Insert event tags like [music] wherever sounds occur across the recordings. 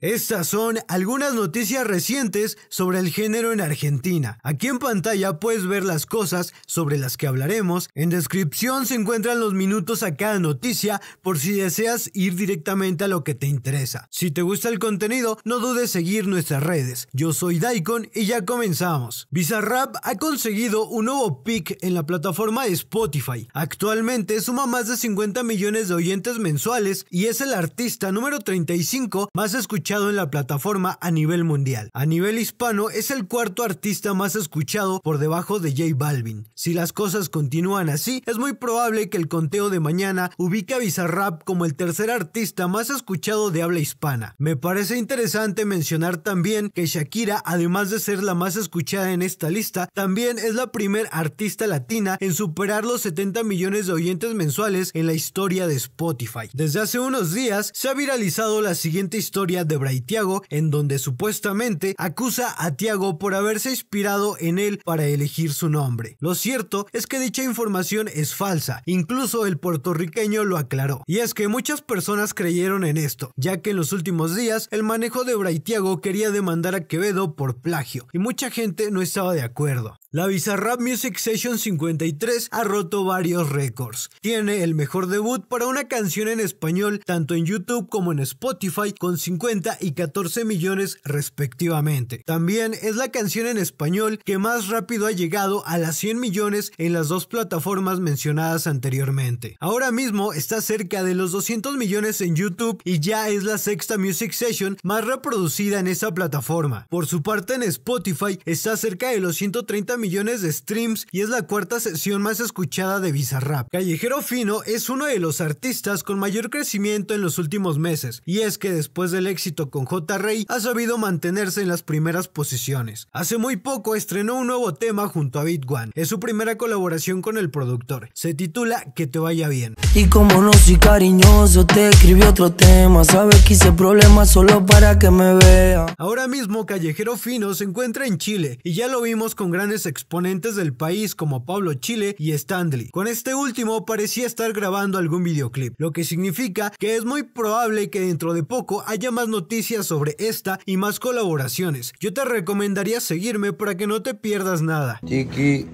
Estas son algunas noticias recientes sobre el género en Argentina. Aquí en pantalla puedes ver las cosas sobre las que hablaremos. En descripción se encuentran los minutos a cada noticia por si deseas ir directamente a lo que te interesa. Si te gusta el contenido, no dudes en seguir nuestras redes. Yo soy Daikon y ya comenzamos. Bizarrap ha conseguido un nuevo pick en la plataforma Spotify. Actualmente suma más de 50 millones de oyentes mensuales y es el artista número 35 más escuchado en la plataforma a nivel mundial. A nivel hispano es el cuarto artista más escuchado por debajo de J Balvin. Si las cosas continúan así, es muy probable que el conteo de mañana ubique a Bizarrap como el tercer artista más escuchado de habla hispana. Me parece interesante mencionar también que Shakira, además de ser la más escuchada en esta lista, también es la primer artista latina en superar los 70 millones de oyentes mensuales en la historia de Spotify. Desde hace unos días se ha viralizado la siguiente historia de Braitiago en donde supuestamente acusa a Tiago por haberse inspirado en él para elegir su nombre. Lo cierto es que dicha información es falsa, incluso el puertorriqueño lo aclaró. Y es que muchas personas creyeron en esto, ya que en los últimos días el manejo de Braitiago quería demandar a Quevedo por plagio, y mucha gente no estaba de acuerdo. La Bizarrap Music Session 53 ha roto varios récords. Tiene el mejor debut para una canción en español tanto en YouTube como en Spotify con 50 y 14 millones respectivamente. También es la canción en español que más rápido ha llegado a las 100 millones en las dos plataformas mencionadas anteriormente. Ahora mismo está cerca de los 200 millones en YouTube y ya es la sexta Music Session más reproducida en esa plataforma. Por su parte en Spotify está cerca de los 130 millones millones de streams y es la cuarta sesión más escuchada de Bizarrap. Callejero Fino es uno de los artistas con mayor crecimiento en los últimos meses, y es que después del éxito con J. Rey ha sabido mantenerse en las primeras posiciones. Hace muy poco estrenó un nuevo tema junto a Bit One. Es su primera colaboración con el productor. Se titula Que te vaya bien. Y como no soy cariñoso, te escribí otro tema. Sabes que hice problemas solo para que me vea. Ahora mismo Callejero Fino se encuentra en Chile y ya lo vimos con grandes exponentes del país como Pablo Chile y Stanley. Con este último parecía estar grabando algún videoclip, lo que significa que es muy probable que dentro de poco haya más noticias sobre esta y más colaboraciones. Yo te recomendaría seguirme para que no te pierdas nada. Chiqui,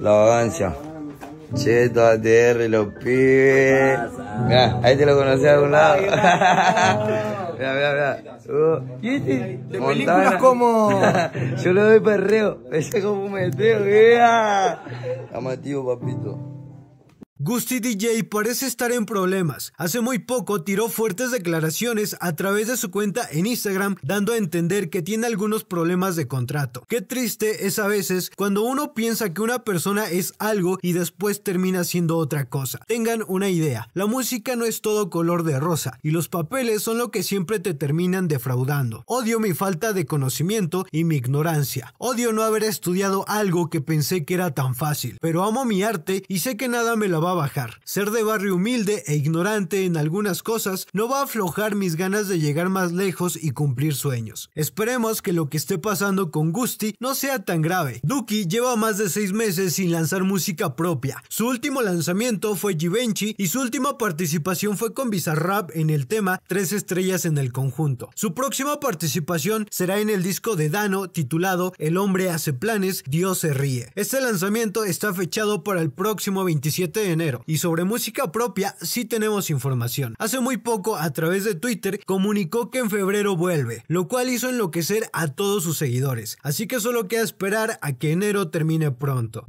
la vagancia. los pibes. ahí te lo conocí [laughs] Mira, mira, mira. Uh, este? de películas como. [laughs] Yo le doy perreo. Ese es como un meteo, vea. Amativo, papito. Gusti DJ parece estar en problemas. Hace muy poco tiró fuertes declaraciones a través de su cuenta en Instagram dando a entender que tiene algunos problemas de contrato. Qué triste es a veces cuando uno piensa que una persona es algo y después termina siendo otra cosa. Tengan una idea, la música no es todo color de rosa y los papeles son lo que siempre te terminan defraudando. Odio mi falta de conocimiento y mi ignorancia. Odio no haber estudiado algo que pensé que era tan fácil, pero amo mi arte y sé que nada me la va bajar. Ser de barrio humilde e ignorante en algunas cosas no va a aflojar mis ganas de llegar más lejos y cumplir sueños. Esperemos que lo que esté pasando con Gusti no sea tan grave. Duki lleva más de seis meses sin lanzar música propia. Su último lanzamiento fue Givenchy y su última participación fue con Bizarrap en el tema Tres estrellas en el conjunto. Su próxima participación será en el disco de Dano titulado El hombre hace planes, Dios se ríe. Este lanzamiento está fechado para el próximo 27 de y sobre música propia sí tenemos información. Hace muy poco a través de Twitter comunicó que en febrero vuelve, lo cual hizo enloquecer a todos sus seguidores. Así que solo queda esperar a que enero termine pronto.